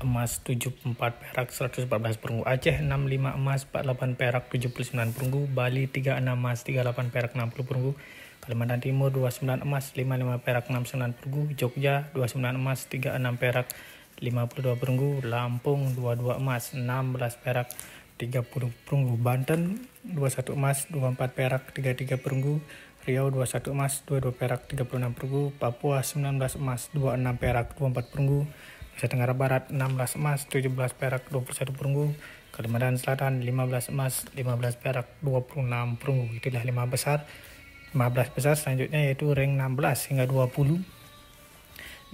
emas 74 perak 114 perunggu Aceh 65 emas 48 perak 79 perunggu Bali 36 emas 38 perak 60 perunggu Kalimantan Timur 29 emas 55 perak 69 perunggu Jogja 29 emas 36 perak 52 perunggu Lampung 22 emas 16 perak 30 perunggu Banten 21 emas 24 perak 33 perunggu Riau 21 emas 22 perak 36 perunggu Papua 19 emas 26 perak 24 perunggu Nusa Tenggara Barat 16 emas, 17 perak, 21 perunggu. Kalimantan Selatan 15 emas, 15 perak, 26 perunggu. Itulah 5 besar. 15 besar selanjutnya yaitu ring 16 hingga 20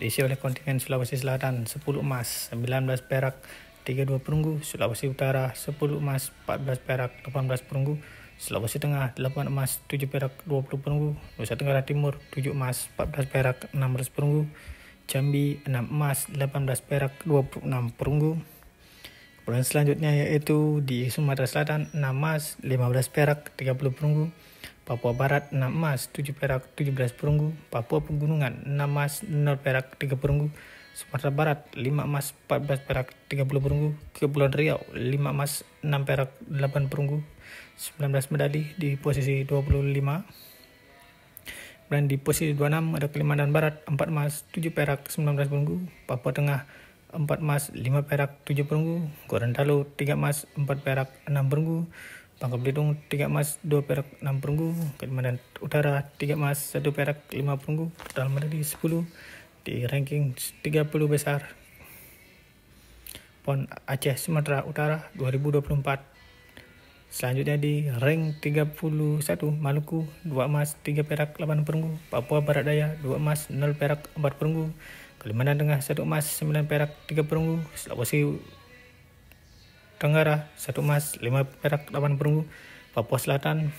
diisi oleh kontingen Sulawesi Selatan 10 emas, 19 perak, 32 perunggu, Sulawesi Utara 10 emas, 14 perak, 18 perunggu, Sulawesi Tengah 8 emas, 7 perak, 20 perunggu, Nusa Tenggara Timur 7 emas, 14 perak, 16 perunggu, Jambi 6 emas, 18 perak, 26 perunggu. Kemudian selanjutnya yaitu di Sumatera Selatan 6 emas, 15 perak, 30 perunggu. Papua Barat 6 emas, 7 perak, 17 perunggu. Papua Pegunungan 6 emas, 0 perak, 3 perunggu. Sumatera Barat 5 emas, 14 perak, 30 perunggu. Kepulauan Riau 5 emas, 6 perak, 8 perunggu. 19 medali di posisi 25 dan di posisi 26 ada Kalimantan Barat 4 emas 7 perak 19 perunggu Papua Tengah 4 emas 5 perak 7 perunggu Gorontalo 3 emas 4 perak 6 perunggu Bangka Belitung 3 emas 2 perak 6 perunggu Kalimantan Utara 3 emas 1 perak 5 perunggu total medali 10 di ranking 30 besar PON Aceh Sumatera Utara 2024 Selanjutnya di ring 31 Maluku 2 emas 3 perak 8 perunggu Papua Barat Daya 2 emas 0 perak 4 perunggu Kalimantan Tengah 1 emas 9 perak 3 perunggu Sulawesi Tenggara 1 emas 5 perak 8 perunggu Papua Selatan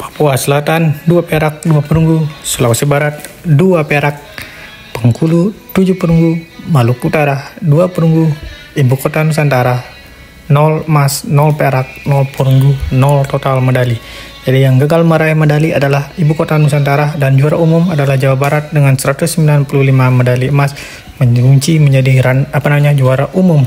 Papua Selatan 2 perak 2 perunggu Sulawesi Barat 2 perak Bengkulu 7 perunggu Maluku Utara 2 perunggu Ibu Kota Nusantara 0 emas, 0 perak, 0 perunggu, 0 total medali. Jadi yang gagal meraih medali adalah ibu kota Nusantara dan juara umum adalah Jawa Barat dengan 195 medali emas mengunci menjadi ran, apa namanya juara umum.